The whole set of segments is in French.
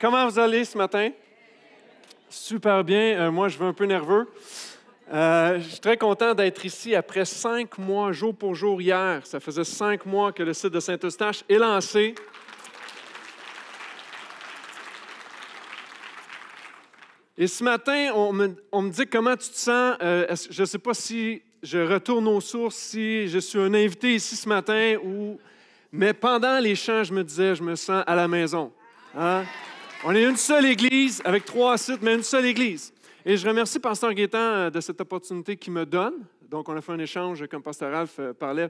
Comment vous allez ce matin? Super bien. Euh, moi, je vais un peu nerveux. Euh, je suis très content d'être ici après cinq mois, jour pour jour, hier. Ça faisait cinq mois que le site de Saint-Eustache est lancé. Et ce matin, on me, dit comment tu te sens. Euh, je ne sais pas si je retourne aux sources, si je suis un invité ici ce matin ou... Mais pendant les chants, je me disais, je me sens à la maison. Hein? On est une seule Église, avec trois sites, mais une seule Église. Et je remercie Pasteur Guétan euh, de cette opportunité qu'il me donne. Donc, on a fait un échange, comme Pasteur Ralph euh, parlait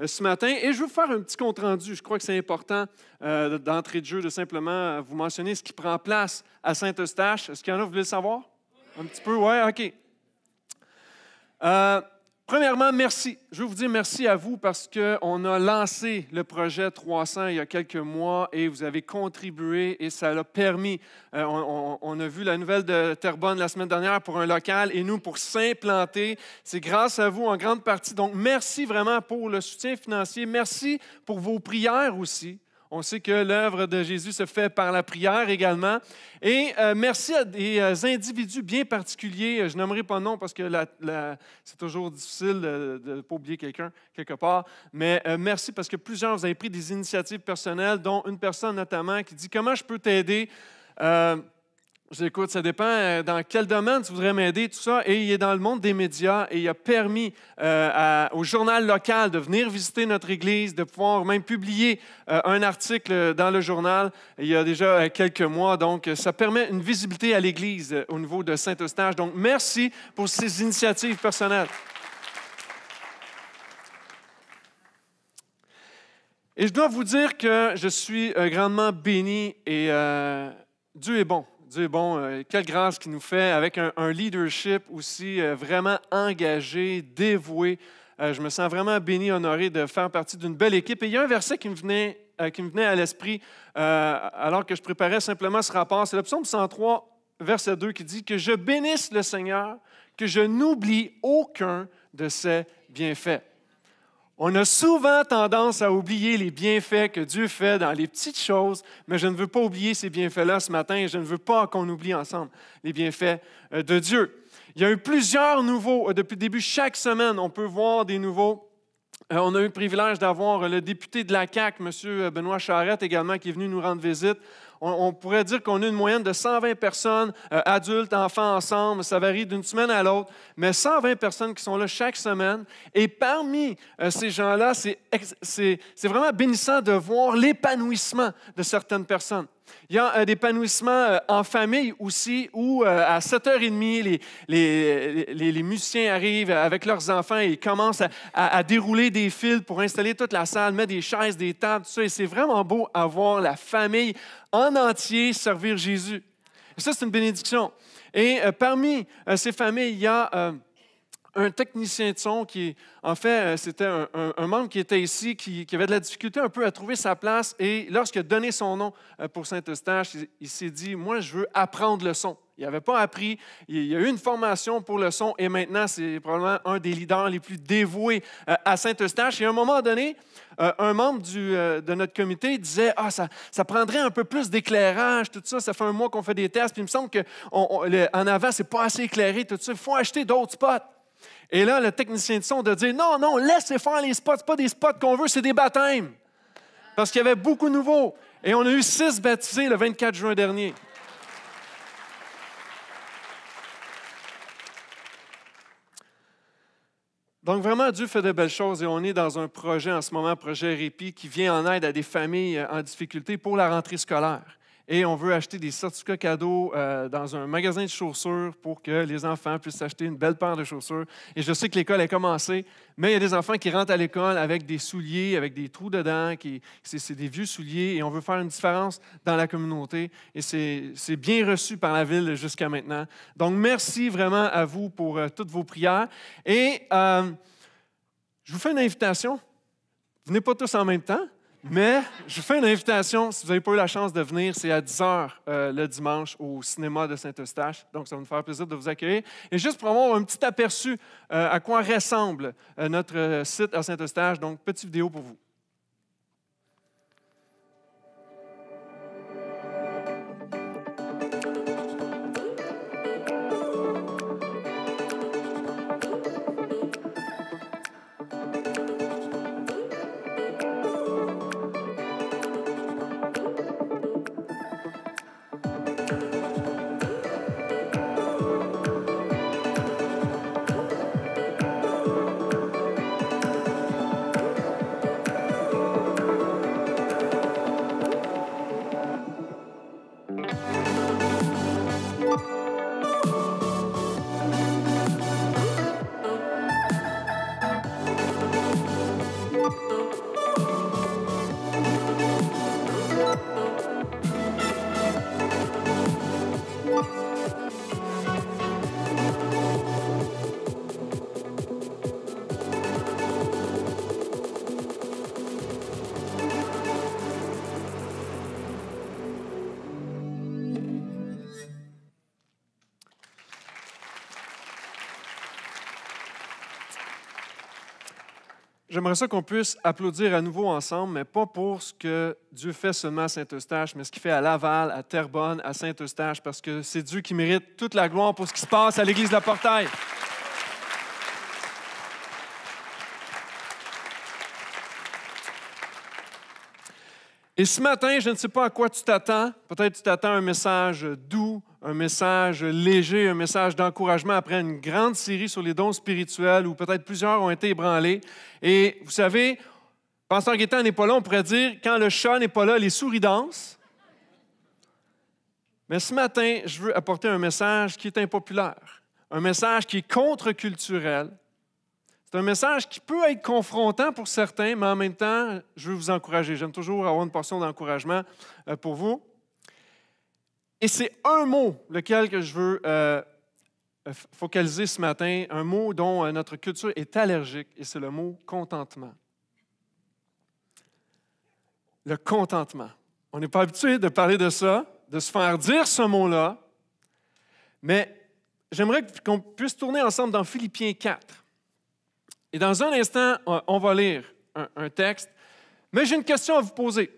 euh, ce matin. Et je veux faire un petit compte-rendu. Je crois que c'est important euh, d'entrée de jeu de simplement vous mentionner ce qui prend place à Saint-Eustache. Est-ce qu'il y en a, vous voulez le savoir? Un petit peu, oui, OK. Euh, Premièrement, merci. Je veux vous dire merci à vous parce qu'on a lancé le projet 300 il y a quelques mois et vous avez contribué et ça l'a permis. Euh, on, on, a vu la nouvelle de Terrebonne la semaine dernière pour un local et nous pour s'implanter. C'est grâce à vous en grande partie. Donc, merci vraiment pour le soutien financier. Merci pour vos prières aussi. On sait que l'œuvre de Jésus se fait par la prière également. Et euh, merci à des euh, individus bien particuliers. Je n'aimerais pas nom parce que c'est toujours difficile de ne pas oublier quelqu'un quelque part. Mais euh, merci parce que plusieurs, vous avez pris des initiatives personnelles, dont une personne notamment qui dit Comment je peux t'aider écoute, ça dépend euh, dans quel domaine tu voudrais m'aider, tout ça. Et il est dans le monde des médias et il a permis euh, au journal local de venir visiter notre église, de pouvoir même publier euh, un article dans le journal il y a déjà quelques mois. Donc, ça permet une visibilité à l'église au niveau de Saint-Eustache. Donc, merci pour ces initiatives personnelles. Et je dois vous dire que je suis grandement béni et Dieu est bon Dieu bon, euh, quelle grâce qu'il nous fait avec un, leadership aussi euh, vraiment engagé, dévoué. Euh, je me sens vraiment béni, honoré de faire partie d'une belle équipe. Et il y a un verset qui me venait, qui me venait à l'esprit alors que je préparais simplement ce rapport. C'est le psaume 103, verset 2 qui dit Que je bénisse le Seigneur, que je n'oublie aucun de ses bienfaits. On a souvent tendance à oublier les bienfaits que Dieu fait dans les petites choses, mais je ne veux pas oublier ces bienfaits-là ce matin et je ne veux pas qu'on oublie ensemble les bienfaits euh, de Dieu. Il y a eu plusieurs nouveaux, euh, depuis le début, chaque semaine, on peut voir des nouveaux. Euh, on a eu le privilège d'avoir le député de la CAQ, M. Benoît Charette, également, qui est venu nous rendre visite on, pourrait dire qu'on a une moyenne de 120 personnes, euh, adultes, enfants ensemble, ça varie d'une semaine à l'autre, mais 120 personnes qui sont là chaque semaine. Et parmi euh, ces gens-là, c'est vraiment bénissant de voir l'épanouissement de certaines personnes. Il y a un euh, épanouissement euh, en famille aussi, où euh, à 7h30, les, les, musiciens arrivent avec leurs enfants et commencent à, dérouler des fils pour installer toute la salle, mettre des chaises, des tables, tout ça. Et c'est vraiment beau à voir la famille en entier servir Jésus. ça, c'est une bénédiction. Et parmi ces familles, il y a un technicien de son qui, en fait, euh, c'était un, membre qui était ici, qui, avait de la difficulté un peu à trouver sa place. Et lorsqu'il a donné son nom euh, pour Saint-Eustache, il, s'est dit, moi, je veux apprendre le son. Il n'avait pas appris, il y a eu une formation pour le son et maintenant c'est probablement un des leaders les plus dévoués euh, à Saint-Eustache. Et à un moment donné, un membre du, de notre comité disait Ah, ça, ça prendrait un peu plus d'éclairage, tout ça, ça fait un mois qu'on fait des tests, puis il me semble qu'en avant, c'est pas assez éclairé, tout ça, il faut acheter d'autres spots. Et là, le technicien de son de dire non, non, laissez faire les spots, ce pas des spots qu'on veut, c'est des baptêmes. Parce qu'il y avait beaucoup de nouveaux. Et on a eu six baptisés le 24 juin dernier. Donc vraiment, Dieu fait de belles choses et on est dans un projet en ce moment, projet répit, qui vient en aide à des familles en difficulté pour la rentrée scolaire et on veut acheter des certificats cadeaux euh, dans un magasin de chaussures pour que les enfants puissent acheter une belle paire de chaussures. Et je sais que l'école a commencé, mais il y a des enfants qui rentrent à l'école avec des souliers, avec des trous dedans, qui, c'est, des vieux souliers, et on veut faire une différence dans la communauté. Et c'est, bien reçu par la ville jusqu'à maintenant. Donc, merci vraiment à vous pour euh, toutes vos prières. Et euh, je vous fais une invitation. Venez pas tous en même temps. Mais je fais une invitation, si vous n'avez pas eu la chance de venir, c'est à 10h euh, le dimanche au cinéma de Saint-Eustache. Donc, ça va nous faire plaisir de vous accueillir. Et juste pour avoir un petit aperçu euh, à quoi ressemble euh, notre site à Saint-Eustache, donc petite vidéo pour vous. J'aimerais ça qu'on puisse applaudir à nouveau ensemble, mais pas pour ce que Dieu fait seulement à Saint-Eustache, mais ce qu'il fait à Laval, à Terrebonne, à Saint-Eustache, parce que c'est Dieu qui mérite toute la gloire pour ce qui se passe à l'Église de la Portail. Et ce matin, je ne sais pas à quoi tu t'attends. Peut-être tu t'attends un message doux, un message léger, un message d'encouragement après une grande série sur les dons spirituels où peut-être plusieurs ont été ébranlés. Et vous savez, pensant qu'étant n'est pas là, on pourrait dire quand le chat n'est pas là, les souris dansent. Mais ce matin, je veux apporter un message qui est impopulaire, un message qui est contre-culturel, c'est un message qui peut être confrontant pour certains, mais en même temps, je veux vous encourager. J'aime toujours avoir une portion d'encouragement euh, pour vous. Et c'est un mot lequel que je veux euh, focaliser ce matin, un mot dont euh, notre culture est allergique, et c'est le mot contentement. Le contentement. On n'est pas habitué de parler de ça, de se faire dire ce mot-là, mais j'aimerais qu'on puisse tourner ensemble dans Philippiens 4. Et dans un instant, on va lire un, texte. Mais j'ai une question à vous poser.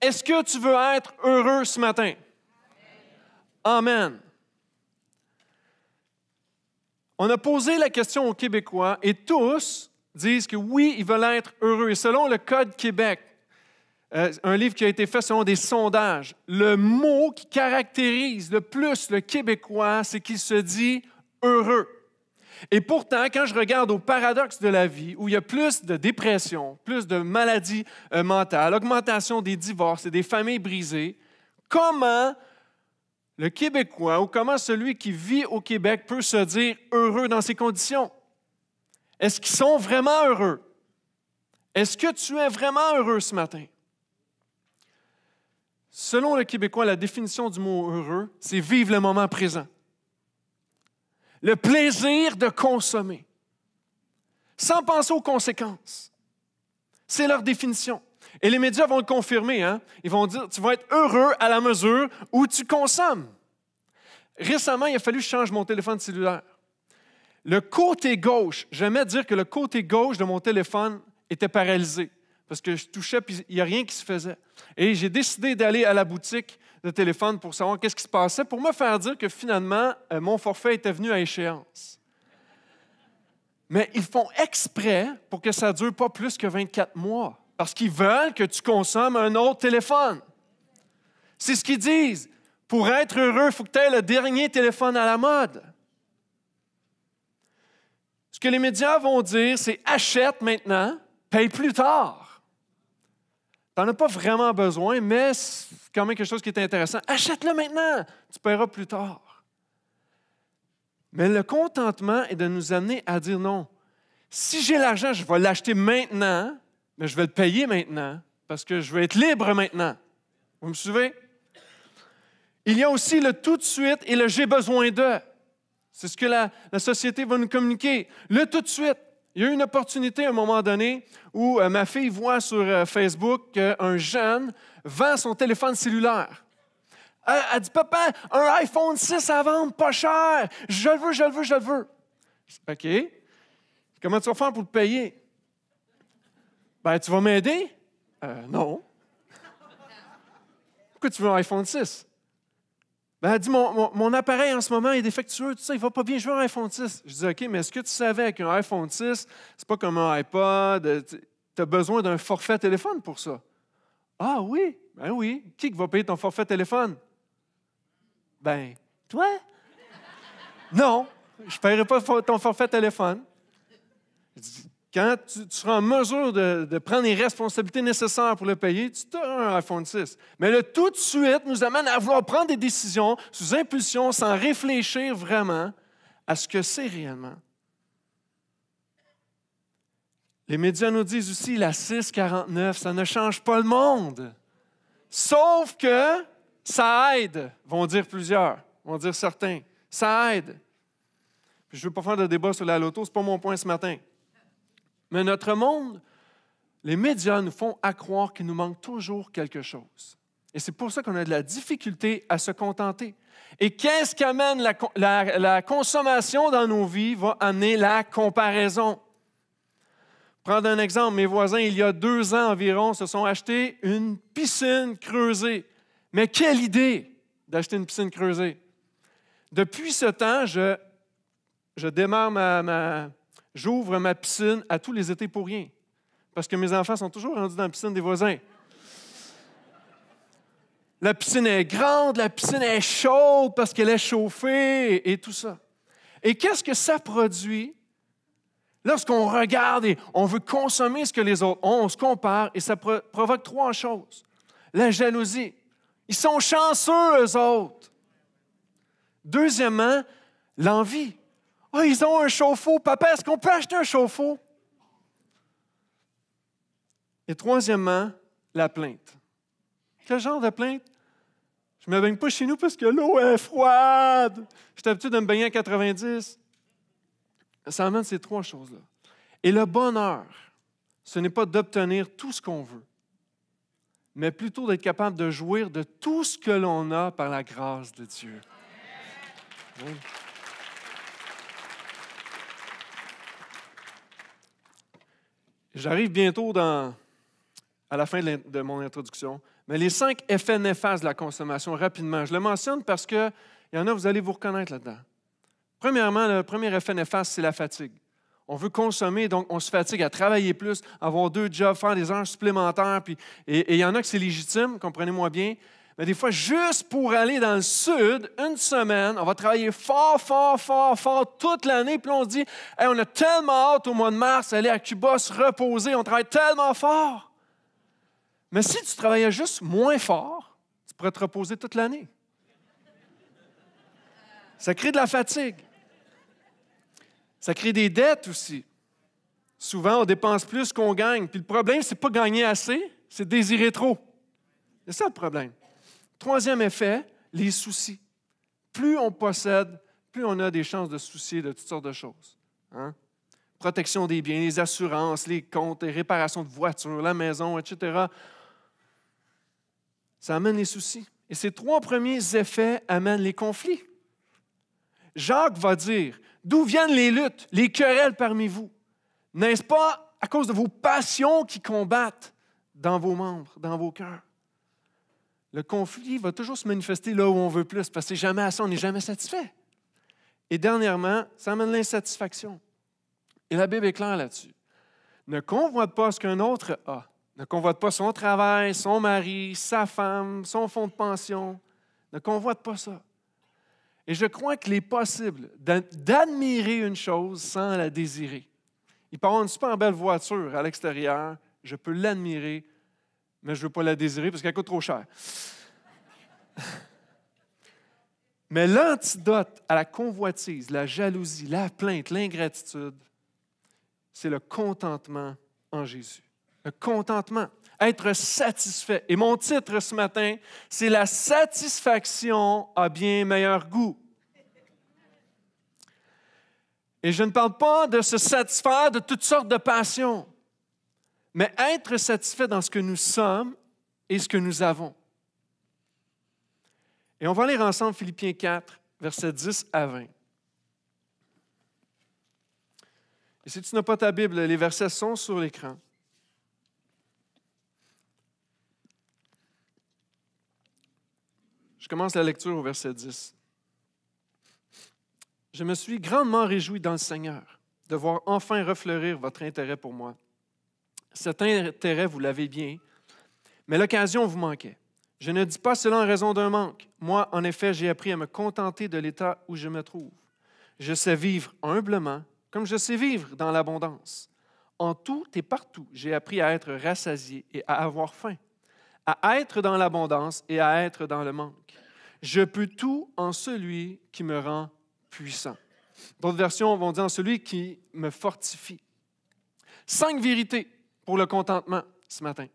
Est-ce que tu veux être heureux ce matin? Amen. On a posé la question aux Québécois et tous disent que oui, ils veulent être heureux. Et selon le Code Québec, euh, un livre qui a été fait selon des sondages, le mot qui caractérise le plus le Québécois, c'est qu'il se dit heureux. Et pourtant, quand je regarde au paradoxe de la vie, où il y a plus de dépression, plus de maladies euh, mentales, augmentation des divorces et des familles brisées, comment le Québécois ou comment celui qui vit au Québec peut se dire heureux dans ces conditions? Est-ce qu'ils sont vraiment heureux? Est-ce que tu es vraiment heureux ce matin? Selon le Québécois, la définition du mot heureux, c'est vivre le moment présent le plaisir de consommer, sans penser aux conséquences. C'est leur définition. Et les médias vont le confirmer. Hein? Ils vont dire, tu vas être heureux à la mesure où tu consommes. Récemment, il a fallu que je change mon téléphone cellulaire. Le côté gauche, j'aimais dire que le côté gauche de mon téléphone était paralysé parce que je touchais et il n'y a rien qui se faisait. Et j'ai décidé d'aller à la boutique de téléphone pour savoir qu'est-ce qui se passait, pour me faire dire que finalement, euh, mon forfait était venu à échéance. Mais ils font exprès pour que ça ne dure pas plus que 24 mois, parce qu'ils veulent que tu consommes un autre téléphone. C'est ce qu'ils disent. Pour être heureux, il faut que tu aies le dernier téléphone à la mode. Ce que les médias vont dire, c'est achète maintenant, paye plus tard. T'en as pas vraiment besoin, mais c'est quand même quelque chose qui est intéressant. Achète-le maintenant, tu paieras plus tard. Mais le contentement est de nous amener à dire non. Si j'ai l'argent, je vais l'acheter maintenant, mais je vais le payer maintenant parce que je vais être libre maintenant. Vous me suivez? Il y a aussi le tout de suite et le j'ai besoin de. C'est ce que la, la société va nous communiquer. Le tout de suite. Il y a eu une opportunité à un moment donné où euh, ma fille voit sur euh, Facebook qu'un jeune vend son téléphone cellulaire. Elle, dit Papa, un iPhone 6 à vendre, pas cher. Je le veux, je le veux, je le veux. OK. Comment tu vas faire pour le payer? Ben, tu vas m'aider? Euh, non. Pourquoi tu veux un iPhone 6? Ben, dit mon, appareil en ce moment est défectueux, tout il ne va pas bien. jouer un iPhone 6. Je dis OK, mais est-ce que tu savais qu'un iPhone 6, c'est pas comme un iPod, euh, tu as besoin d'un forfait téléphone pour ça? Ah oui, ben oui. Qui va payer ton forfait téléphone? Ben, toi? non, je ne paierai pas ton forfait téléphone quand tu, seras en mesure de, prendre les responsabilités nécessaires pour le payer, tu auras un iPhone 6. Mais le tout de suite nous amène à vouloir prendre des décisions sous impulsion sans réfléchir vraiment à ce que c'est réellement. Les médias nous disent aussi la 649, ça ne change pas le monde. Sauf que ça aide, vont dire plusieurs, vont dire certains. Ça aide. je ne veux pas faire de débat sur la loto, ce n'est pas mon point ce matin. Mais notre monde, les médias nous font croire qu'il nous manque toujours quelque chose. Et c'est pour ça qu'on a de la difficulté à se contenter. Et qu'est-ce qu'amène la, consommation dans nos vies va amener la comparaison. Prendre un exemple, mes voisins, il y a deux ans environ, se sont achetés une piscine creusée. Mais quelle idée d'acheter une piscine creusée. Depuis ce temps, je, je démarre ma, J'ouvre ma piscine à tous les étés pour rien, parce que mes enfants sont toujours rendus dans la piscine des voisins. La piscine est grande, la piscine est chaude parce qu'elle est chauffée et, tout ça. Et qu'est-ce que ça produit lorsqu'on regarde et on veut consommer ce que les autres ont, on se compare et ça provoque trois choses. La jalousie. Ils sont chanceux, eux autres. Deuxièmement, l'envie. Ah, ils ont un chauffe-eau. Papa, est-ce qu'on peut acheter un chauffe-eau? Et troisièmement, la plainte. Quel genre de plainte? Je ne me baigne pas chez nous parce que l'eau est froide. J'étais habitué de me baigner à 90. Ça amène ces trois choses-là. Et le bonheur, ce n'est pas d'obtenir tout ce qu'on veut, mais plutôt d'être capable de jouir de tout ce que l'on a par la grâce de Dieu. J'arrive bientôt dans, à la fin de, mon introduction, mais les cinq effets néfastes de la consommation, rapidement, je le mentionne parce qu'il y en a, vous allez vous reconnaître là-dedans. Premièrement, le premier effet néfaste, c'est la fatigue. On veut consommer, donc on se fatigue à travailler plus, avoir deux jobs, faire des heures supplémentaires. et il y en a que c'est légitime, comprenez-moi bien, mais des fois, juste pour aller dans le sud, une semaine, on va travailler fort, fort, fort, fort toute l'année. Puis on se dit, on a tellement hâte au mois de mars aller à Cuba se reposer. On travaille tellement fort. Mais si tu travaillais juste moins fort, tu pourrais te reposer toute l'année. Ça crée de la fatigue. Ça crée des dettes aussi. Souvent, on dépense plus qu'on gagne. Puis le problème, c'est pas gagner assez, c'est désirer trop. C'est ça le problème. Troisième effet, les soucis. Plus on possède, plus on a des chances de soucier de toutes sortes de choses. Hein. Protection des biens, les assurances, les comptes, les réparations de voitures, la maison, etc. Ça amène les soucis. Et ces trois premiers effets amènent les conflits. Jacques va dire, d'où viennent les luttes, les querelles parmi vous? N'est-ce pas à cause de vos passions qui combattent dans vos membres, dans vos cœurs? le conflit va toujours se manifester là où on veut plus, parce que c'est jamais assez, on n'est jamais satisfait. Et dernièrement, ça amène l'insatisfaction. Et la Bible est claire là-dessus. Ne convoite pas ce qu'un autre a. Ne convoite pas son travail, son mari, sa femme, son fonds de pension. Ne convoite pas ça. Et je crois qu'il est possible d'admirer une chose sans la désirer. Il peut avoir une super belle voiture à l'extérieur, je peux l'admirer mais je ne veux pas la désirer parce qu'elle coûte trop cher. mais l'antidote à la convoitise, la jalousie, la plainte, l'ingratitude, c'est le contentement en Jésus. Le contentement, être satisfait. Et mon titre ce matin, c'est La satisfaction a bien meilleur goût. Et je ne parle pas de se satisfaire de toutes sortes de passions mais être satisfait dans ce que nous sommes et ce que nous avons. Et on va lire ensemble Philippiens 4, verset 10 à 20. Et si tu n'as pas ta Bible, les versets sont sur l'écran. Je commence la lecture au verset 10. Je me suis grandement réjoui dans le Seigneur de voir enfin refleurir votre intérêt pour moi cet intérêt, vous l'avez bien, mais l'occasion vous manquait. Je ne dis pas cela en raison d'un manque. Moi, en effet, j'ai appris à me contenter de l'état où je me trouve. Je sais vivre humblement, comme je sais vivre dans l'abondance. En tout et partout, j'ai appris à être rassasié et à avoir faim, à être dans l'abondance et à être dans le manque. Je peux tout en celui qui me rend puissant. D'autres versions vont dire en celui qui me fortifie. Cinq vérités pour le contentement ce matin.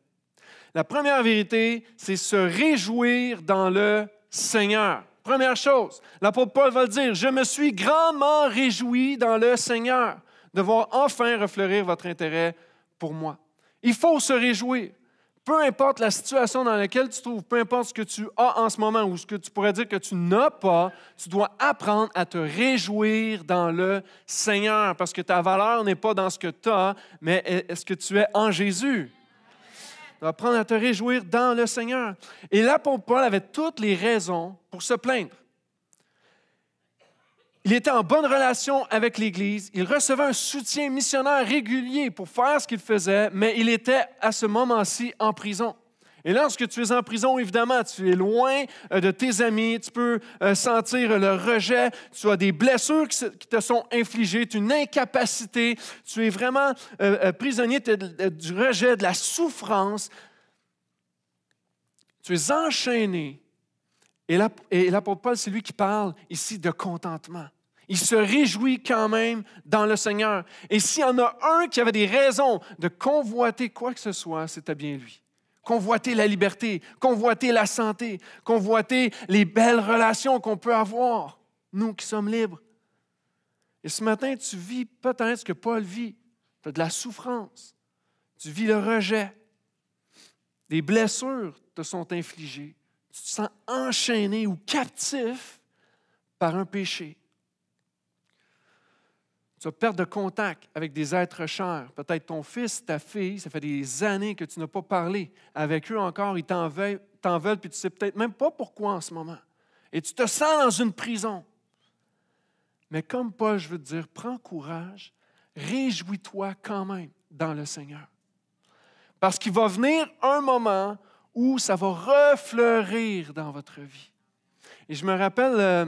La première vérité, c'est se réjouir dans le Seigneur. Première chose, l'apôtre Paul va le dire, je me suis grandement réjoui dans le Seigneur de voir enfin refleurir votre intérêt pour moi. Il faut se réjouir. Peu importe la situation dans laquelle tu te trouves, peu importe ce que tu as en ce moment ou ce que tu pourrais dire que tu n'as pas, tu dois apprendre à te réjouir dans le Seigneur parce que ta valeur n'est pas dans ce que tu as, mais est ce que tu es en Jésus. Tu dois apprendre à te réjouir dans le Seigneur. Et là, Paul avait toutes les raisons pour se plaindre. Il était en bonne relation avec l'Église. Il recevait un soutien missionnaire régulier pour faire ce qu'il faisait, mais il était à ce moment-ci en prison. Et lorsque tu es en prison, évidemment, tu es loin euh, de tes amis, tu peux euh, sentir le rejet, tu as des blessures qui te sont infligées, tu as une incapacité, tu es vraiment euh, prisonnier du rejet, de la souffrance. Tu es enchaîné et l'apôtre Paul, c'est lui qui parle ici de contentement. Il se réjouit quand même dans le Seigneur. Et s'il y en a un qui avait des raisons de convoiter quoi que ce soit, c'était bien lui. Convoiter la liberté, convoiter la santé, convoiter les belles relations qu'on peut avoir, nous qui sommes libres. Et ce matin, tu vis peut-être ce que Paul vit. Tu as de la souffrance, tu vis le rejet, des blessures te sont infligées tu te sens enchaîné ou captif par un péché. Tu vas perdre de contact avec des êtres chers. Peut-être ton fils, ta fille, ça fait des années que tu n'as pas parlé avec eux encore, ils t'en veulent, veulent, puis tu ne sais peut-être même pas pourquoi en ce moment. Et tu te sens dans une prison. Mais comme Paul, je veux te dire, prends courage, réjouis-toi quand même dans le Seigneur. Parce qu'il va venir un moment où ça va refleurir dans votre vie. Et je me rappelle, euh,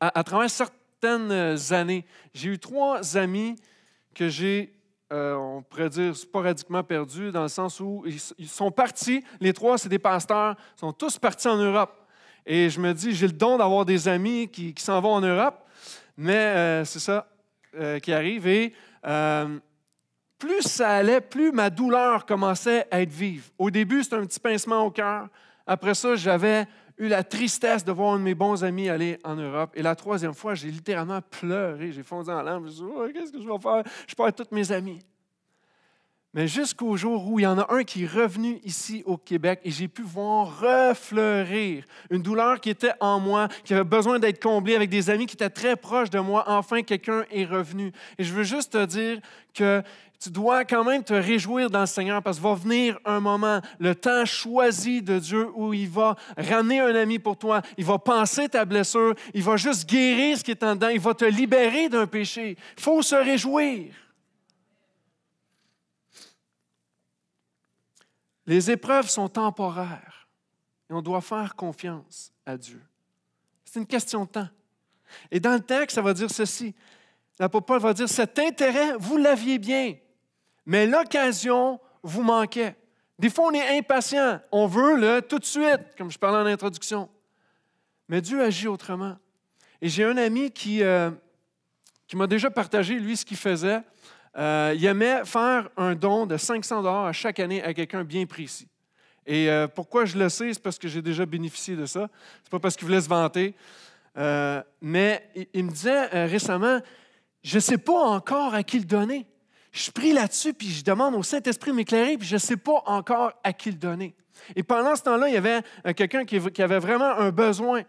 à, travers certaines euh, années, j'ai eu trois amis que j'ai, euh, on pourrait dire, sporadiquement perdus, dans le sens où ils, sont partis, les trois, c'est des pasteurs, ils sont tous partis en Europe. Et je me dis, j'ai le don d'avoir des amis qui, s'en vont en Europe, mais c'est ça qui arrive. Et plus ça allait, plus ma douleur commençait à être vive. Au début, c'était un petit pincement au cœur. Après ça, j'avais eu la tristesse de voir un de mes bons amis aller en Europe. Et la troisième fois, j'ai littéralement pleuré. J'ai fondé en larmes. Je me suis dit, oh, qu'est-ce que je vais faire? Je perds tous mes amis. Mais jusqu'au jour où il y en a un qui est revenu ici au Québec et j'ai pu voir refleurir une douleur qui était en moi, qui avait besoin d'être comblée avec des amis qui étaient très proches de moi. Enfin, quelqu'un est revenu. Et je veux juste te dire que tu dois quand même te réjouir dans le Seigneur parce qu'il va venir un moment, le temps choisi de Dieu où il va ramener un ami pour toi, il va penser ta blessure, il va juste guérir ce qui est en dedans, il va te libérer d'un péché. Il faut se réjouir. Les épreuves sont temporaires et on doit faire confiance à Dieu. C'est une question de temps. Et dans le texte, ça va dire ceci. L'apôtre Paul va dire, cet intérêt, vous l'aviez bien, mais l'occasion vous manquait. Des fois, on est impatient, on veut le tout de suite, comme je parlais en introduction. Mais Dieu agit autrement. Et j'ai un ami qui, euh, qui m'a déjà partagé, lui, ce qu'il faisait. Euh, il aimait faire un don de 500 dollars chaque année à quelqu'un bien précis. Et euh, pourquoi je le sais, c'est parce que j'ai déjà bénéficié de ça. C'est pas parce qu'il voulait se vanter. Euh, mais il, me disait récemment, je sais pas encore à qui le donner. Je prie là-dessus, puis je demande au Saint-Esprit de m'éclairer, puis je sais pas encore à qui le donner. Et pendant ce temps-là, il y avait quelqu'un qui, qui, avait vraiment un besoin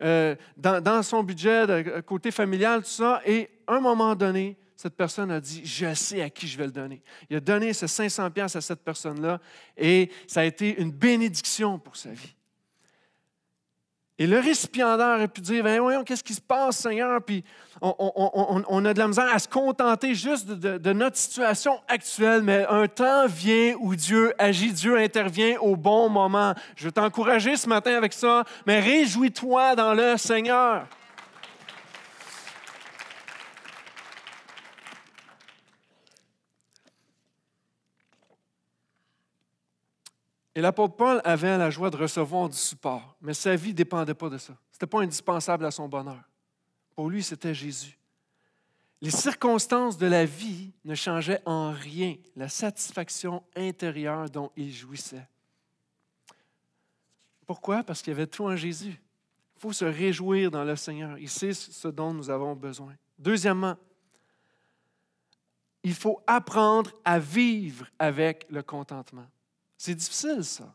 dans, dans, son budget, de, côté familial, tout ça. Et à un moment donné, cette personne a dit, je sais à qui je vais le donner. Il a donné ces 500 pièces à cette personne-là et ça a été une bénédiction pour sa vie. Et le récipiendaire a pu dire, ben voyons, qu'est-ce qui se passe, Seigneur? Puis on, a de la misère à se contenter juste de, notre situation actuelle, mais un temps vient où Dieu agit, Dieu intervient au bon moment. Je veux t'encourager ce matin avec ça, mais réjouis-toi dans le Seigneur. Et l'apôtre Paul avait la joie de recevoir du support, mais sa vie ne dépendait pas de ça. Ce n'était pas indispensable à son bonheur. Pour lui, c'était Jésus. Les circonstances de la vie ne changeaient en rien la satisfaction intérieure dont il jouissait. Pourquoi? Parce qu'il y avait tout en Jésus. Il faut se réjouir dans le Seigneur. Il sait ce dont nous avons besoin. Deuxièmement, il faut apprendre à vivre avec le contentement. C'est difficile, ça.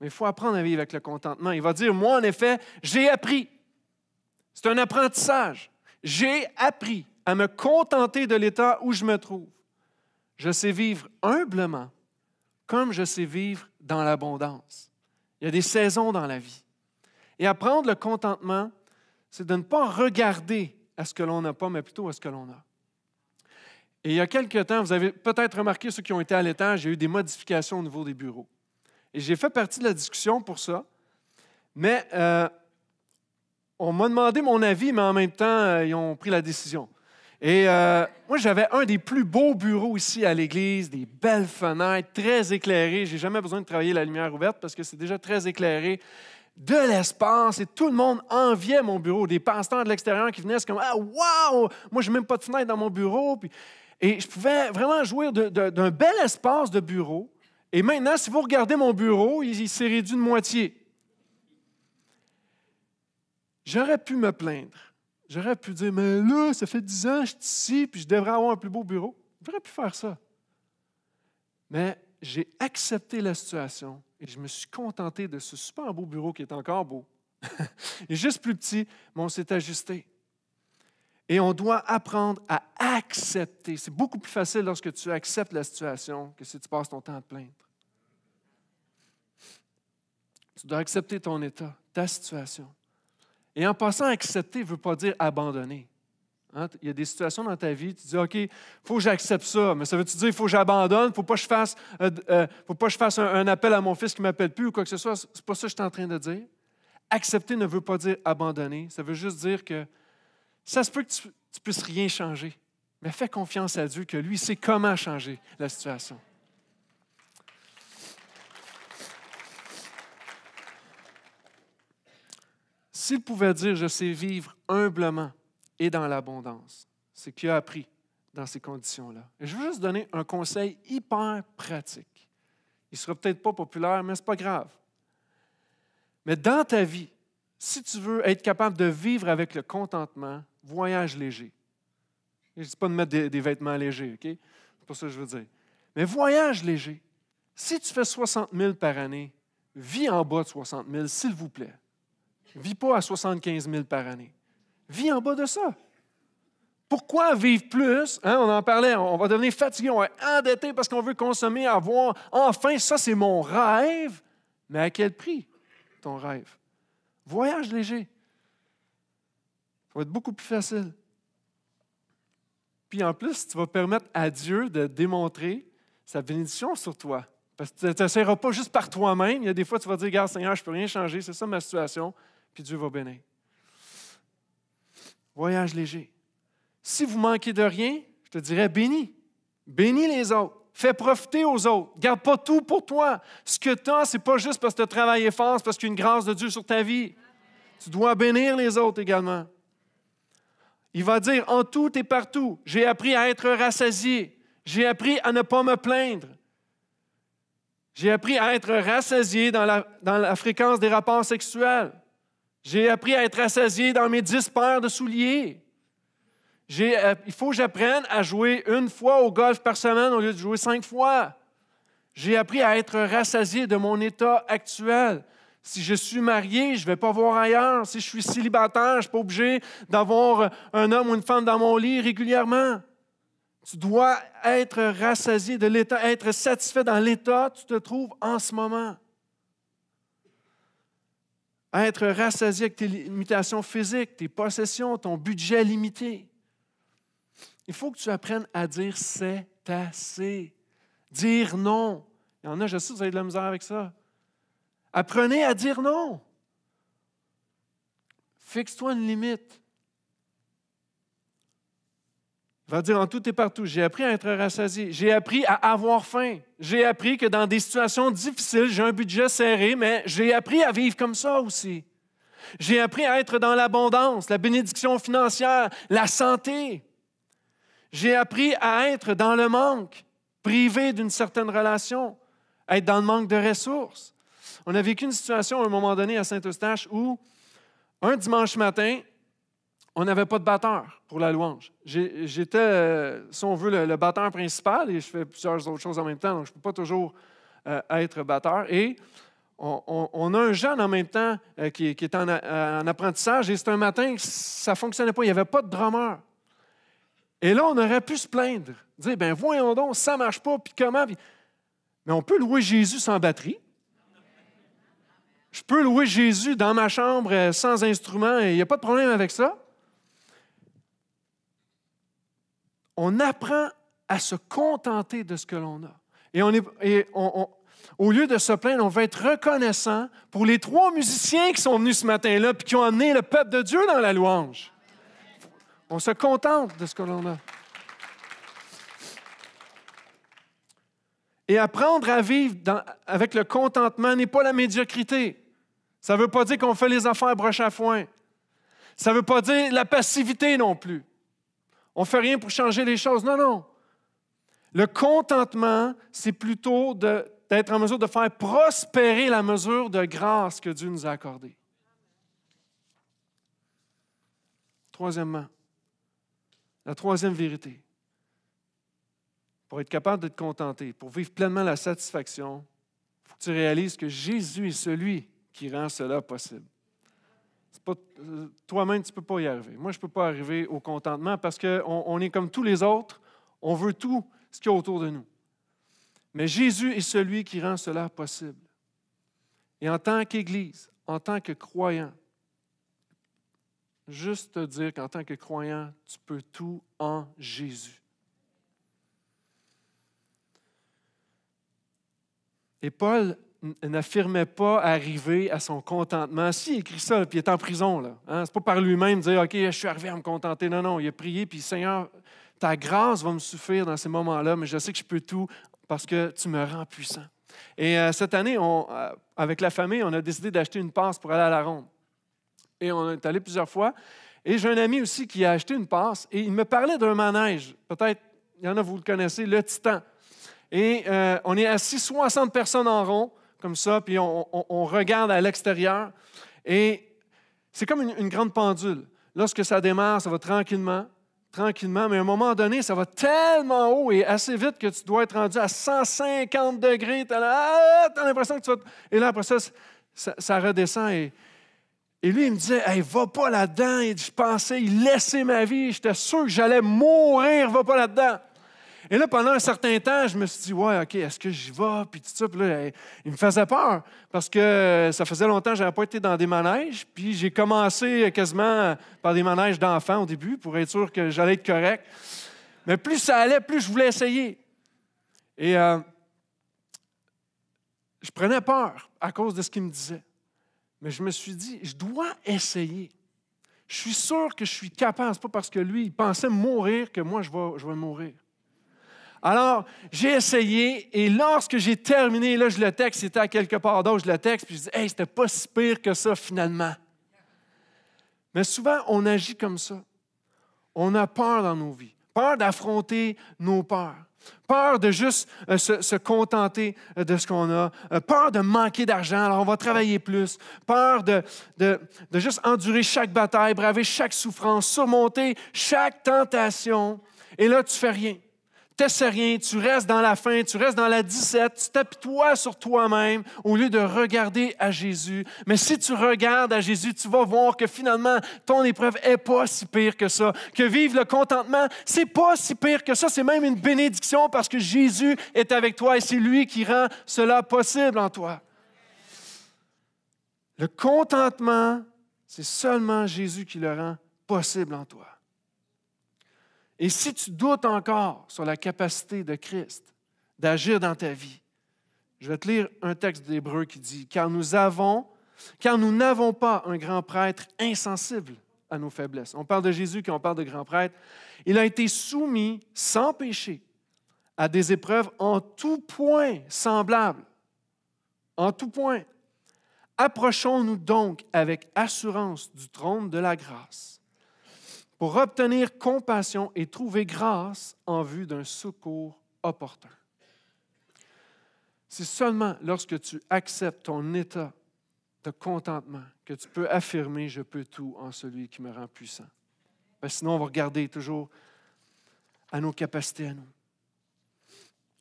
Mais il faut apprendre à vivre avec le contentement. Il va dire, moi, en effet, j'ai appris. C'est un apprentissage. J'ai appris à me contenter de l'état où je me trouve. Je sais vivre humblement comme je sais vivre dans l'abondance. Il y a des saisons dans la vie. Et apprendre le contentement, c'est de ne pas regarder à ce que l'on n'a pas, mais plutôt à ce que l'on a. Et il y a quelques temps, vous avez peut-être remarqué, ceux qui ont été à l'étage, il y eu des modifications au niveau des bureaux. Et j'ai fait partie de la discussion pour ça. Mais euh, on m'a demandé mon avis, mais en même temps, euh, ils ont pris la décision. Et euh, moi, j'avais un des plus beaux bureaux ici à l'église, des belles fenêtres, très éclairées. J'ai jamais besoin de travailler la lumière ouverte parce que c'est déjà très éclairé. De l'espace, et tout le monde enviait mon bureau. Des pasteurs de l'extérieur qui venaient, c'est comme Ah, waouh Moi, je n'ai même pas de fenêtre dans mon bureau. Puis et je pouvais vraiment jouir d'un bel espace de bureau. Et maintenant, si vous regardez mon bureau, il, s'est réduit de moitié. J'aurais pu me plaindre. J'aurais pu dire, mais là, ça fait dix ans que je suis ici, puis je devrais avoir un plus beau bureau. J'aurais pu faire ça. Mais j'ai accepté la situation et je me suis contenté de ce super beau bureau qui est encore beau. Il est juste plus petit, mais on s'est ajusté. Et on doit apprendre à accepter. C'est beaucoup plus facile lorsque tu acceptes la situation que si tu passes ton temps à te plaindre. Tu dois accepter ton état, ta situation. Et en passant, accepter ne veut pas dire abandonner. Hein? Il y a des situations dans ta vie, tu dis, OK, il faut que j'accepte ça, mais ça veut-tu dire, il faut que j'abandonne, il ne faut pas que je fasse, euh, euh, pas que je fasse un, un, appel à mon fils qui ne m'appelle plus ou quoi que ce soit. Ce n'est pas ça que je suis en train de dire. Accepter ne veut pas dire abandonner, ça veut juste dire que ça se peut que tu ne puisses rien changer, mais fais confiance à Dieu que lui sait comment changer la situation. S'il pouvait dire je sais vivre humblement et dans l'abondance, c'est qu'il a appris dans ces conditions-là. Et je veux juste donner un conseil hyper pratique. Il ne sera peut-être pas populaire, mais ce n'est pas grave. Mais dans ta vie, si tu veux être capable de vivre avec le contentement, voyage léger. Je ne dis pas de mettre des, vêtements légers, OK? C'est pas ça que je veux dire. Mais voyage léger. Si tu fais 60 000 par année, vis en bas de 60 000, s'il vous plaît. Vis pas à 75 000 par année. Vis en bas de ça. Pourquoi vivre plus? Hein, on en parlait, on va devenir fatigué, on va être endetté parce qu'on veut consommer, avoir. Enfin, ça, c'est mon rêve. Mais à quel prix, ton rêve? Voyage léger. Ça va être beaucoup plus facile. Puis en plus, tu vas permettre à Dieu de démontrer sa bénédiction sur toi. Parce que tu n'essaieras pas juste par toi-même. Il y a des fois, tu vas dire, Garde Seigneur, je ne peux rien changer, c'est ça ma situation, puis Dieu va bénir. Voyage léger. Si vous manquez de rien, je te dirais, bénis. Bénis les autres. Fais profiter aux autres. Garde pas tout pour toi. Ce que tu as, ce n'est pas juste parce que tu as travaillé fort, c'est parce qu'il y a une grâce de Dieu sur ta vie. Tu dois bénir les autres également. Il va dire, en tout et partout, j'ai appris à être rassasié. J'ai appris à ne pas me plaindre. J'ai appris à être rassasié dans la, fréquence des rapports sexuels. J'ai appris à être rassasié dans mes dix paires de souliers. Euh, il faut que j'apprenne à jouer une fois au golf par semaine au lieu de jouer cinq fois. J'ai appris à être rassasié de mon état actuel. Si je suis marié, je ne vais pas voir ailleurs. Si je suis célibataire, je ne suis pas obligé d'avoir un homme ou une femme dans mon lit régulièrement. Tu dois être rassasié de l'état, être satisfait dans l'état où tu te trouves en ce moment. Être rassasié avec tes limitations physiques, tes possessions, ton budget limité. Il faut que tu apprennes à dire c'est assez. Dire non. Il y en a, je sais, vous avez de la misère avec ça. Apprenez à dire non. Fixe-toi une limite. Il va dire en tout et partout, j'ai appris à être rassasié, j'ai appris à avoir faim, j'ai appris que dans des situations difficiles, j'ai un budget serré, mais j'ai appris à vivre comme ça aussi. J'ai appris à être dans l'abondance, la bénédiction financière, la santé. J'ai appris à être dans le manque, privé d'une certaine relation, être dans le manque de ressources. On a vécu une situation à un moment donné à Saint-Eustache où, un dimanche matin, on n'avait pas de batteur pour la louange. J'étais, euh, si on veut, le, batteur principal et je fais plusieurs autres choses en même temps, donc je ne peux pas toujours euh, être batteur. Et on, a un jeune en même temps euh, qui, est en, apprentissage et c'est un matin que ça ne fonctionnait pas, il n'y avait pas de drummer. Et là, on aurait pu se plaindre, dire, ben voyons donc, ça ne marche pas, puis comment. Mais on peut louer Jésus sans batterie. Je peux louer Jésus dans ma chambre euh, sans instrument et il n'y a pas de problème avec ça. On apprend à se contenter de ce que l'on a. Et, on est, et au lieu de se plaindre, on va être reconnaissant pour les trois musiciens qui sont venus ce matin-là et qui ont amené le peuple de Dieu dans la louange. On se contente de ce que l'on a. Et apprendre à vivre avec le contentement n'est pas la médiocrité. Ça ne veut pas dire qu'on fait les affaires broche à foin. Ça ne veut pas dire la passivité non plus. On ne fait rien pour changer les choses. Non, non. Le contentement, c'est plutôt d'être en mesure de faire prospérer la mesure de grâce que Dieu nous a accordée. Troisièmement, la troisième vérité, pour être capable de te contenter, pour vivre pleinement la satisfaction, il faut que tu réalises que Jésus est celui qui rend cela possible. Euh, toi-même, tu ne peux pas y arriver. Moi, je ne peux pas arriver au contentement parce qu'on on est comme tous les autres, on veut tout ce qu'il y a autour de nous. Mais Jésus est celui qui rend cela possible. Et en tant qu'Église, en tant que croyant, juste te dire qu'en tant que croyant, tu peux tout en Jésus. Et Paul n'affirmait pas arriver à son contentement. Si, écrit ça, puis il est en prison. Là, hein. Ce n'est pas par lui-même dire OK, je suis arrivé à me contenter. Non, non, il a prié, puis Seigneur, ta grâce va me suffire dans ces moments-là, mais je sais que je peux tout parce que tu me rends puissant. Et euh, cette année, euh, avec la famille, on a décidé d'acheter une passe pour aller à la ronde. Et on est allé plusieurs fois. Et j'ai un ami aussi qui a acheté une passe et il me parlait d'un manège. Peut-être, il y en a, vous le connaissez, le Titan. Et euh, on est assis 60 personnes en rond, comme ça, puis on, regarde à l'extérieur. Et c'est comme une, grande pendule. Lorsque ça démarre, ça va tranquillement, tranquillement, mais à un moment donné, ça va tellement haut et assez vite que tu dois être rendu à 150 degrés. Tu ah, l'impression que tu vas. Et là, après ça, ça, redescend et. Et lui, il me disait, hey, va pas là-dedans. Je pensais, il laissait ma vie. J'étais sûr que j'allais mourir, va pas là-dedans. Et là, pendant un certain temps, je me suis dit, ouais, OK, est-ce que j'y vais? Puis tout ça. il me faisait peur parce que ça faisait longtemps que je n'avais pas été dans des manèges. Puis j'ai commencé quasiment par des manèges d'enfants au début pour être sûr que j'allais être correct. Mais plus ça allait, plus je voulais essayer. Et euh, je prenais peur à cause de ce qu'il me disait. Mais je me suis dit, je dois essayer. Je suis sûr que je suis capable. Ce pas parce que lui, il pensait mourir que moi, je vais mourir. Alors, j'ai essayé et lorsque j'ai terminé, là, je le texte, c'était à quelque part d'autre, je le texte, puis je dis, hey, c'était pas si pire que ça finalement. Mais souvent, on agit comme ça. On a peur dans nos vies, peur d'affronter nos peurs, peur de juste euh, se, contenter euh, de ce qu'on a, euh, peur de manquer d'argent, alors on va travailler plus, peur de, de juste endurer chaque bataille, braver chaque souffrance, surmonter chaque tentation. Et là, tu fais rien rien, tu restes dans la faim, tu restes dans la 17, tu tapes-toi sur toi-même au lieu de regarder à Jésus. Mais si tu regardes à Jésus, tu vas voir que finalement, ton épreuve est pas si pire que ça. Que vivre le contentement, c'est pas si pire que ça. C'est même une bénédiction parce que Jésus est avec toi et c'est lui qui rend cela possible en toi. Le contentement, c'est seulement Jésus qui le rend possible en toi. Et si tu doutes encore sur la capacité de Christ d'agir dans ta vie, je vais te lire un texte d'Hébreu qui dit Car nous avons, car nous n'avons pas un grand prêtre insensible à nos faiblesses. On parle de Jésus quand on parle de grand prêtre. Il a été soumis sans péché à des épreuves en tout point semblables. En tout point. Approchons-nous donc avec assurance du trône de la grâce pour obtenir compassion et trouver grâce en vue d'un secours opportun. C'est seulement lorsque tu acceptes ton état de contentement que tu peux affirmer je peux tout en celui qui me rend puissant. Ben, sinon, on va regarder toujours à nos capacités à nous.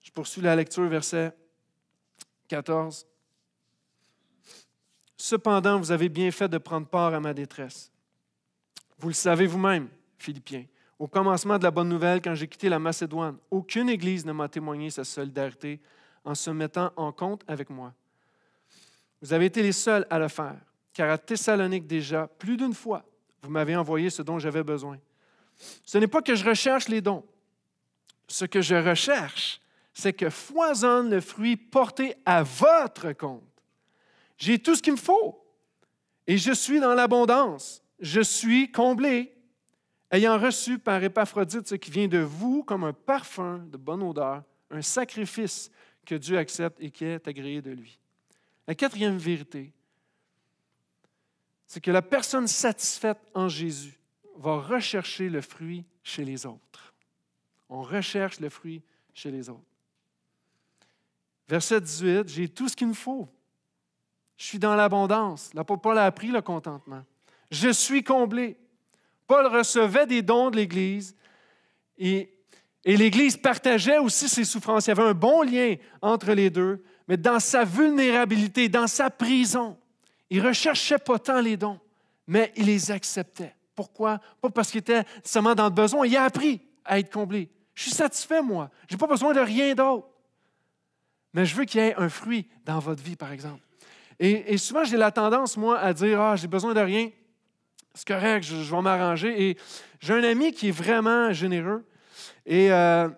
Je poursuis la lecture, verset 14. Cependant, vous avez bien fait de prendre part à ma détresse. Vous le savez vous-même, Philippiens. Au commencement de la bonne nouvelle, quand j'ai quitté la Macédoine, aucune Église ne m'a témoigné sa solidarité en se mettant en compte avec moi. Vous avez été les seuls à le faire, car à Thessalonique déjà, plus d'une fois, vous m'avez envoyé ce dont j'avais besoin. Ce n'est pas que je recherche les dons. Ce que je recherche, c'est que foisonne le fruit porté à votre compte. J'ai tout ce qu'il me faut et je suis dans l'abondance je suis comblé, ayant reçu par Épaphrodite ce qui vient de vous comme un parfum de bonne odeur, un sacrifice que Dieu accepte et qui est agréé de lui. La quatrième vérité, c'est que la personne satisfaite en Jésus va rechercher le fruit chez les autres. On recherche le fruit chez les autres. Verset 18, j'ai tout ce qu'il me faut. Je suis dans l'abondance. L'apôtre Paul a appris le contentement je suis comblé. Paul recevait des dons de l'Église et, l'Église partageait aussi ses souffrances. Il y avait un bon lien entre les deux, mais dans sa vulnérabilité, dans sa prison, il ne recherchait pas tant les dons, mais il les acceptait. Pourquoi? Pas parce qu'il était seulement dans le besoin, il a appris à être comblé. Je suis satisfait, moi. Je n'ai pas besoin de rien d'autre. Mais je veux qu'il y ait un fruit dans votre vie, par exemple. Et, et souvent, j'ai la tendance, moi, à dire, ah, j'ai besoin de rien, c'est correct, je, vais m'arranger. Et j'ai un ami qui est vraiment généreux. Et euh,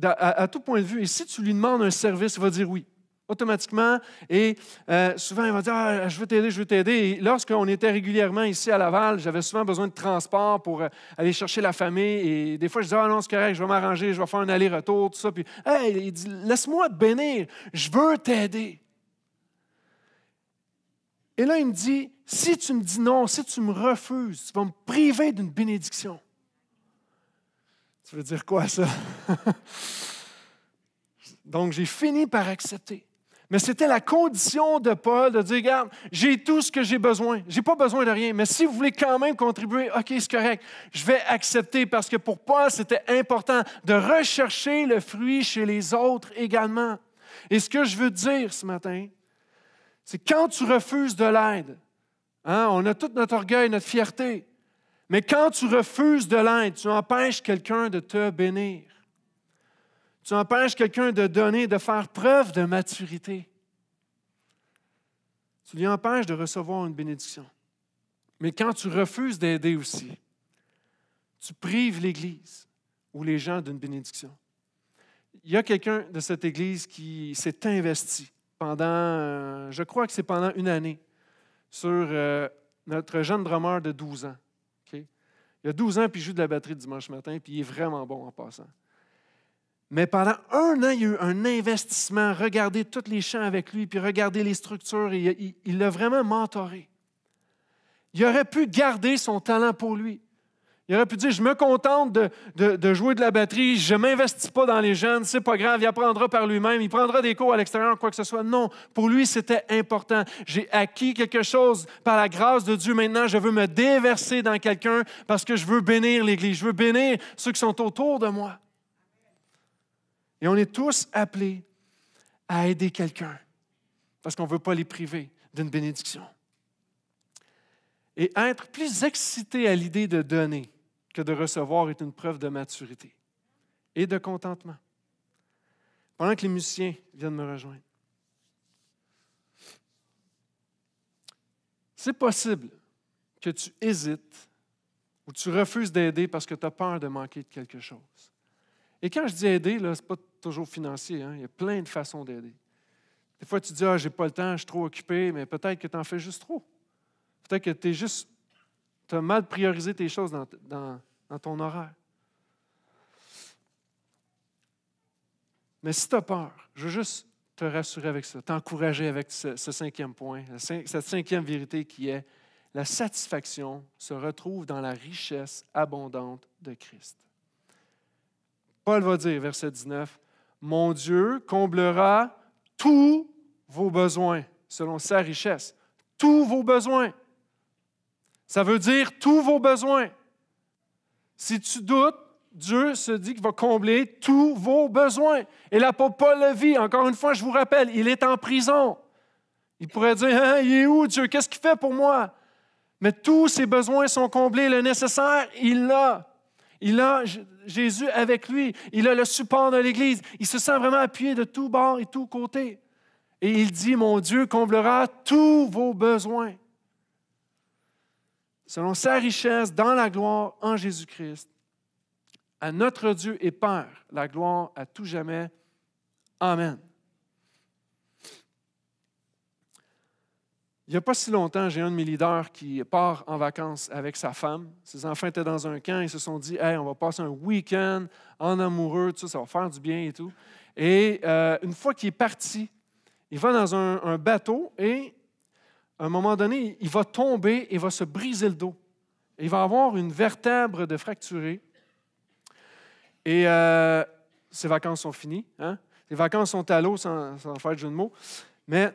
à, tout point de vue, et si tu lui demandes un service, il va dire oui, automatiquement. Et euh, souvent, il va dire ah, Je veux t'aider, je veux t'aider. Et lorsqu'on était régulièrement ici à Laval, j'avais souvent besoin de transport pour euh, aller chercher la famille. Et des fois, je dis, Ah non, c'est correct, je vais m'arranger, je vais faire un aller-retour, tout ça. Puis, il dit Laisse-moi te bénir, je veux t'aider. Et là, il me dit, si tu me dis non, si tu me refuses, tu vas me priver d'une bénédiction. Tu veux dire quoi ça? Donc, j'ai fini par accepter. Mais c'était la condition de Paul de dire, regarde, j'ai tout ce que j'ai besoin. Je n'ai pas besoin de rien. Mais si vous voulez quand même contribuer, OK, c'est correct. Je vais accepter parce que pour Paul, c'était important de rechercher le fruit chez les autres également. Et ce que je veux dire ce matin, c'est quand tu refuses de l'aide. Hein, on a tout notre orgueil, notre fierté. Mais quand tu refuses de l'aide, tu empêches quelqu'un de te bénir. Tu empêches quelqu'un de donner, de faire preuve de maturité. Tu lui empêches de recevoir une bénédiction. Mais quand tu refuses d'aider aussi, tu prives l'Église ou les gens d'une bénédiction. Il y a quelqu'un de cette Église qui s'est investi pendant, euh, je crois que c'est pendant une année, sur euh, notre jeune drummer de 12 ans. Il a 12 ans, puis il joue de la batterie dimanche matin, puis il est vraiment bon en passant. Mais pendant un an, il y a eu un investissement, regarder tous les champs avec lui, puis regarder les structures, et il l'a vraiment mentoré. Il aurait pu garder son talent pour lui. Il aurait pu dire, je me contente de, jouer de la batterie, je ne m'investis pas dans les jeunes, c'est pas grave, il apprendra par lui-même, il prendra des cours à l'extérieur, quoi que ce soit. Non, pour lui, c'était important. J'ai acquis quelque chose par la grâce de Dieu. Maintenant, je veux me déverser dans quelqu'un parce que je veux bénir l'Église, je veux bénir ceux qui sont autour de moi. Et on est tous appelés à aider quelqu'un parce qu'on ne veut pas les priver d'une bénédiction. Et être plus excité à l'idée de donner que de recevoir est une preuve de maturité et de contentement. Pendant que les musiciens viennent me rejoindre. C'est possible que tu hésites ou tu refuses d'aider parce que tu as peur de manquer de quelque chose. Et quand je dis aider, ce n'est pas toujours financier. Hein. Il y a plein de façons d'aider. Des fois, tu dis, ah, j'ai pas le temps, je suis trop occupé, mais peut-être que tu en fais juste trop. Peut-être que tu es juste tu as mal priorisé tes choses dans, ton horaire. Mais si tu as peur, je veux juste te rassurer avec ça, t'encourager avec ce, ce, cinquième point, cette cinquième vérité qui est la satisfaction se retrouve dans la richesse abondante de Christ. Paul va dire, verset 19, Mon Dieu comblera tous vos besoins selon sa richesse, tous vos besoins. Ça veut dire tous vos besoins. Si tu doutes, Dieu se dit qu'il va combler tous vos besoins. Et l'apôtre Paul le vit. Encore une fois, je vous rappelle, il est en prison. Il pourrait dire, hein, il est où Dieu? Qu'est-ce qu'il fait pour moi? Mais tous ses besoins sont comblés. Le nécessaire, il l'a. Il a Jésus avec lui. Il a le support de l'Église. Il se sent vraiment appuyé de tous bords et tous côtés. Et il dit, mon Dieu comblera tous vos besoins selon sa richesse, dans la gloire en Jésus-Christ. À notre Dieu et Père, la gloire à tout jamais. Amen. Il n'y a pas si longtemps, j'ai un de mes leaders qui part en vacances avec sa femme. Ses enfants étaient dans un camp Ils se sont dit Hey, on va passer un week-end en amoureux, tout ça, ça va faire du bien et tout. Et euh, une fois qu'il est parti, il va dans un bateau et à un moment donné, il va tomber et va se briser le dos. Il va avoir une vertèbre de fracturée. Et euh, ses vacances sont finies. Hein? Les vacances sont à l'eau, sans, faire de jeu de mots. Mais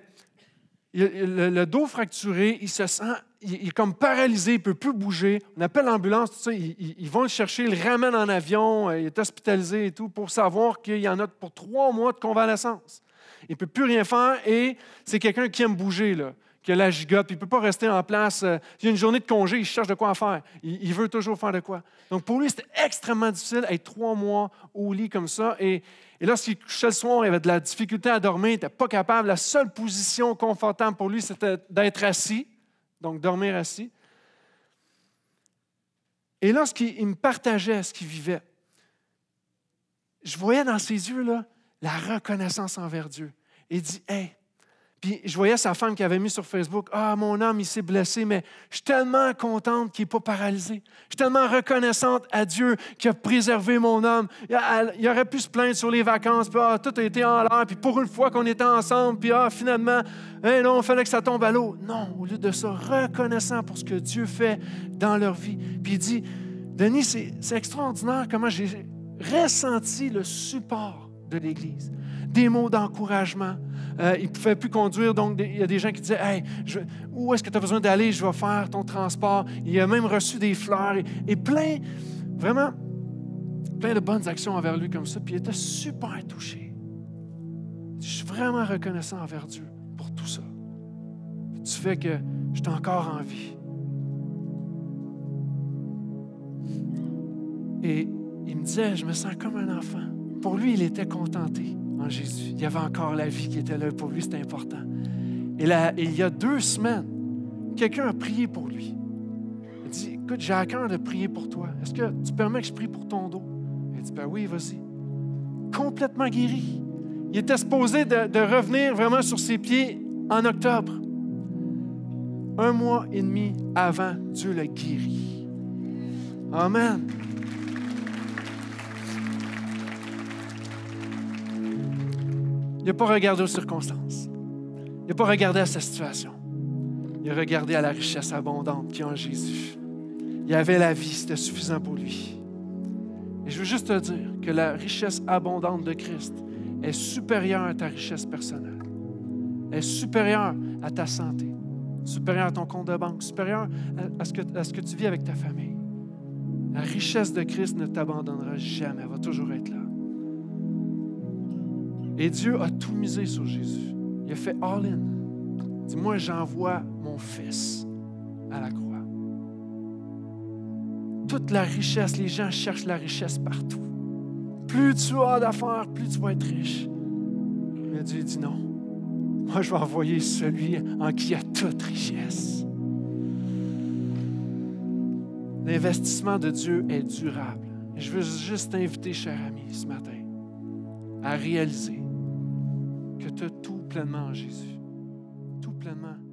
le, dos fracturé, il se sent, il, est comme paralysé, il ne peut plus bouger. On appelle l'ambulance, ils, vont le chercher, ils le ramènent en avion, euh, il est hospitalisé et tout, pour savoir qu'il y en a pour trois mois de convalescence. Il ne peut plus rien faire et c'est quelqu'un qui aime bouger. Là a la gigote, puis il ne peut pas rester en place. Euh, il y a une journée de congé, il cherche de quoi faire. Il, veut toujours faire de quoi. Donc, pour lui, c'était extrêmement difficile d'être trois mois au lit comme ça. Et, lorsqu'il couchait le soir, il avait de la difficulté à dormir, il n'était pas capable. La seule position confortable pour lui, c'était d'être assis, donc dormir assis. Et lorsqu'il me partageait ce qu'il vivait, je voyais dans ses yeux là, la reconnaissance envers Dieu. Il dit Hey, puis je voyais sa femme qui avait mis sur Facebook Ah, mon homme, il s'est blessé, mais je suis tellement contente qu'il n'est pas paralysé. Je suis tellement reconnaissante à Dieu qui a préservé mon homme. Il, aurait pu se plaindre sur les vacances, puis ah, tout a été en l'air, puis pour une fois qu'on était ensemble, puis ah, finalement, hey, hein, non, fallait que ça tombe à l'eau. Non, au lieu de ça, reconnaissant pour ce que Dieu fait dans leur vie. Puis il dit Denis, c'est extraordinaire comment j'ai ressenti le support de l'Église, des mots d'encouragement. Euh, il ne pouvait plus conduire, donc il y a des gens qui disaient Hey, où est-ce que tu as besoin d'aller Je vais faire ton transport. Il a même reçu des fleurs et, plein, vraiment, plein de bonnes actions envers lui comme ça. Puis il était super touché. Je suis vraiment reconnaissant envers Dieu pour tout ça. Tu fais que je t'ai encore en vie. Et il me disait, je me sens comme un enfant. Pour lui, il était contenté en Jésus. Il y avait encore la vie qui était là pour lui, c'était important. Et, là, il y a deux semaines, quelqu'un a prié pour lui. Il dit Écoute, j'ai à cœur de prier pour toi. Est-ce que tu permets que je prie pour ton dos Il dit Ben oui, vas-y. Complètement guéri. Il était supposé de, de revenir vraiment sur ses pieds en octobre. Un mois et demi avant, Dieu l'a guéri. Amen. Il n'a pas regardé aux circonstances. Il n'a pas regardé à sa situation. Il a regardé à la richesse abondante qui a en Jésus. Il avait la vie, c'était suffisant pour lui. Et je veux juste te dire que la richesse abondante de Christ est supérieure à ta richesse personnelle, est supérieure à ta santé, supérieure à ton compte de banque, supérieure à ce que tu vis avec ta famille. La richesse de Christ ne t'abandonnera jamais, elle va toujours être là. Et Dieu a tout misé sur Jésus. Il a fait all-in. Dis-moi, j'envoie mon fils à la croix. Toute la richesse, les gens cherchent la richesse partout. Plus tu as d'affaires, plus tu vas être riche. Mais Dieu dit non. Moi, je vais envoyer celui en qui il y a toute richesse. L'investissement de Dieu est durable. je veux juste t'inviter, cher ami, ce matin, à réaliser que tu as tout pleinement Jésus. Tout pleinement.